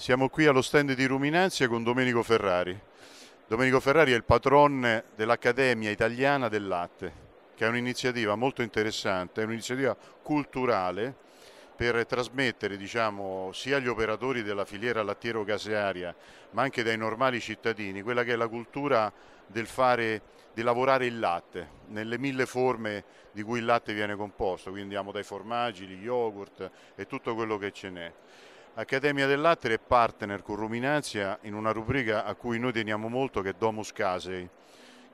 Siamo qui allo stand di Ruminanzia con Domenico Ferrari. Domenico Ferrari è il patron dell'Accademia Italiana del Latte, che è un'iniziativa molto interessante, è un'iniziativa culturale per trasmettere diciamo, sia agli operatori della filiera lattiero-casearia, ma anche dai normali cittadini, quella che è la cultura del fare, di lavorare il latte, nelle mille forme di cui il latte viene composto, quindi andiamo dai formaggi, gli yogurt e tutto quello che ce n'è. Accademia del Latte è partner con Ruminanzia in una rubrica a cui noi teniamo molto che è Domus Casei,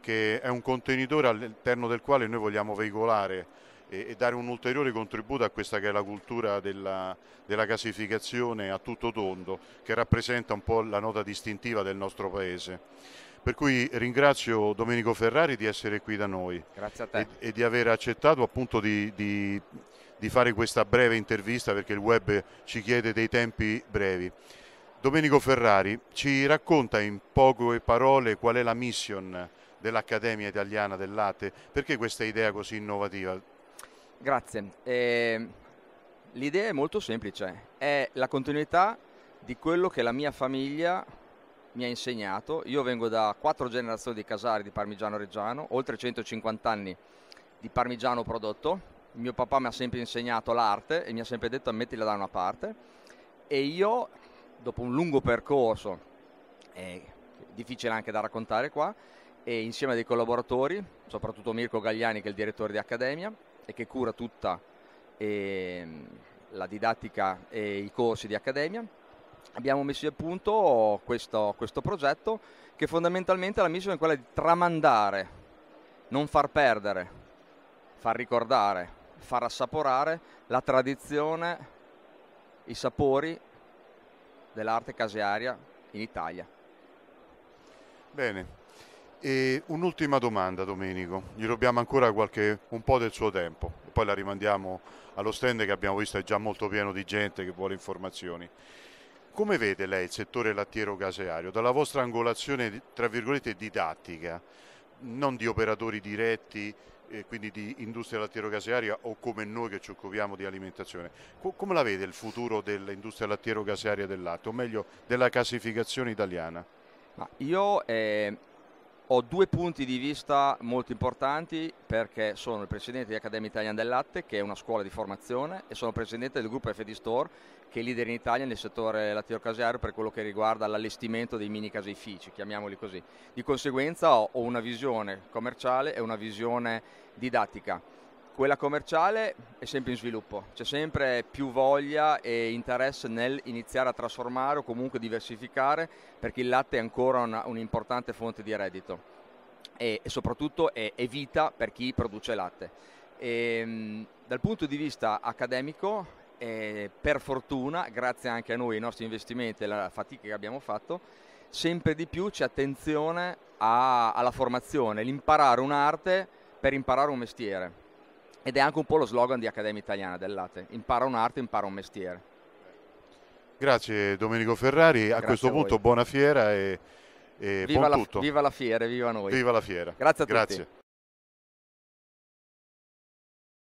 che è un contenitore all'interno del quale noi vogliamo veicolare e, dare un ulteriore contributo a questa che è la cultura della, della gasificazione a tutto tondo, che rappresenta un po' la nota distintiva del nostro Paese. Per cui ringrazio Domenico Ferrari di essere qui da noi e, e, di aver accettato appunto di, di di fare questa breve intervista perché il web ci chiede dei tempi brevi. Domenico Ferrari ci racconta in poche parole qual è la mission dell'Accademia Italiana del Latte, perché questa idea così innovativa? Grazie, eh, l'idea è molto semplice, è la continuità di quello che la mia famiglia mi ha insegnato. Io vengo da quattro generazioni di casari di parmigiano reggiano, oltre 150 anni di parmigiano prodotto, mio papà mi ha sempre insegnato l'arte e mi ha sempre detto mettila da una parte e io dopo un lungo percorso eh, difficile anche da raccontare qua e insieme a dei collaboratori soprattutto Mirko Gagliani che è il direttore di Accademia e che cura tutta eh, la didattica e i corsi di Accademia abbiamo messo a punto questo, questo progetto che fondamentalmente la missione è quella di tramandare non far perdere far ricordare far assaporare la tradizione, i sapori dell'arte casearia in Italia. Bene, e un'ultima domanda Domenico, gli dobbiamo ancora qualche, un po' del suo tempo, poi la rimandiamo allo stand che abbiamo visto è già molto pieno di gente che vuole informazioni. Come vede lei il settore lattiero caseario dalla vostra angolazione tra virgolette didattica, non di operatori diretti, quindi di industria lattiero-casearia o come noi che ci occupiamo di alimentazione. come la vede il futuro dell'industria lattiero-casearia del latte, o meglio della casificazione italiana? Ma io eh, ho due punti di vista molto importanti perché sono il presidente di Accademia Italiana del Latte, che è una scuola di formazione, e sono presidente del gruppo FD Store, che è leader in Italia nel settore lattiero-caseario per quello che riguarda l'allestimento dei mini caseifici, chiamiamoli così. Di conseguenza ho una visione commerciale e una visione didattica quella commerciale è sempre in sviluppo, c'è sempre più voglia e interesse nel iniziare a trasformare o comunque diversificare perché il latte è ancora una, un'importante fonte di reddito e, e soprattutto è, è, vita per chi produce latte. E, ehm, dal punto di vista accademico, eh, per fortuna, grazie anche a noi, ai nostri investimenti e alla fatica che abbiamo fatto, sempre di più c'è attenzione a, alla formazione, l'imparare un'arte per imparare un mestiere ed è anche un po' lo slogan di Accademia Italiana del Latte, impara un'arte, impara un mestiere. Grazie Domenico Ferrari, Grazie a questo a punto buona fiera e, e viva, la, viva la, fiera, viva noi. Viva la fiera. Grazie a Grazie.